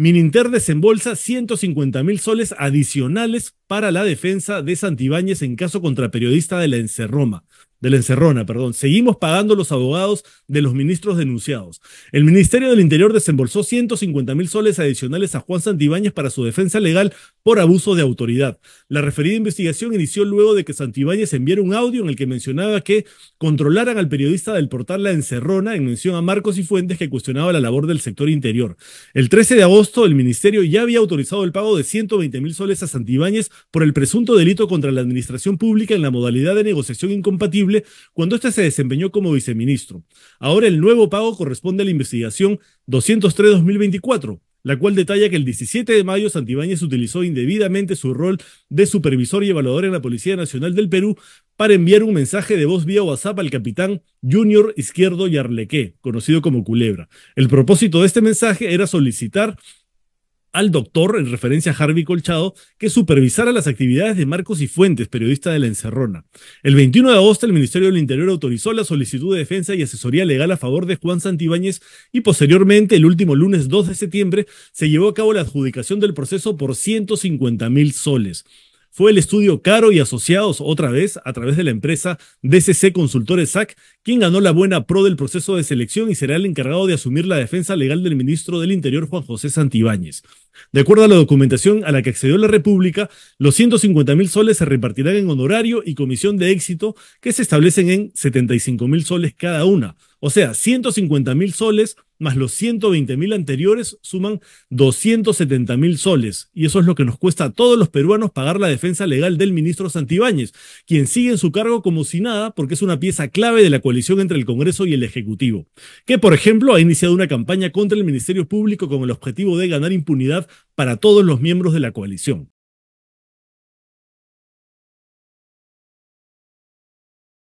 Mininter desembolsa 150 mil soles adicionales para la defensa de Santibáñez en caso contra periodista de la Encerroma de la encerrona, perdón. Seguimos pagando los abogados de los ministros denunciados. El Ministerio del Interior desembolsó 150 mil soles adicionales a Juan Santibáñez para su defensa legal por abuso de autoridad. La referida investigación inició luego de que Santibáñez enviara un audio en el que mencionaba que controlaran al periodista del portal La Encerrona en mención a Marcos y Fuentes que cuestionaba la labor del sector interior. El 13 de agosto, el Ministerio ya había autorizado el pago de 120 mil soles a Santibáñez por el presunto delito contra la administración pública en la modalidad de negociación incompatible cuando éste se desempeñó como viceministro. Ahora el nuevo pago corresponde a la investigación 203-2024 la cual detalla que el 17 de mayo Santibáñez utilizó indebidamente su rol de supervisor y evaluador en la Policía Nacional del Perú para enviar un mensaje de voz vía WhatsApp al capitán Junior Izquierdo Yarlequé, conocido como Culebra. El propósito de este mensaje era solicitar al doctor, en referencia a Harvey Colchado, que supervisara las actividades de Marcos y Fuentes, periodista de La Encerrona. El 21 de agosto, el Ministerio del Interior autorizó la solicitud de defensa y asesoría legal a favor de Juan Santibáñez y posteriormente, el último lunes 2 de septiembre, se llevó a cabo la adjudicación del proceso por 150 mil soles. Fue el estudio Caro y Asociados, otra vez, a través de la empresa DCC Consultores SAC, quien ganó la buena pro del proceso de selección y será el encargado de asumir la defensa legal del ministro del Interior, Juan José Santibáñez. De acuerdo a la documentación a la que accedió la República, los 150 mil soles se repartirán en honorario y comisión de éxito, que se establecen en 75 mil soles cada una. O sea, 150 mil soles más los 120 mil anteriores suman 270 mil soles. Y eso es lo que nos cuesta a todos los peruanos pagar la defensa legal del ministro Santibáñez, quien sigue en su cargo como si nada porque es una pieza clave de la coalición entre el Congreso y el Ejecutivo, que por ejemplo ha iniciado una campaña contra el Ministerio Público con el objetivo de ganar impunidad para todos los miembros de la coalición.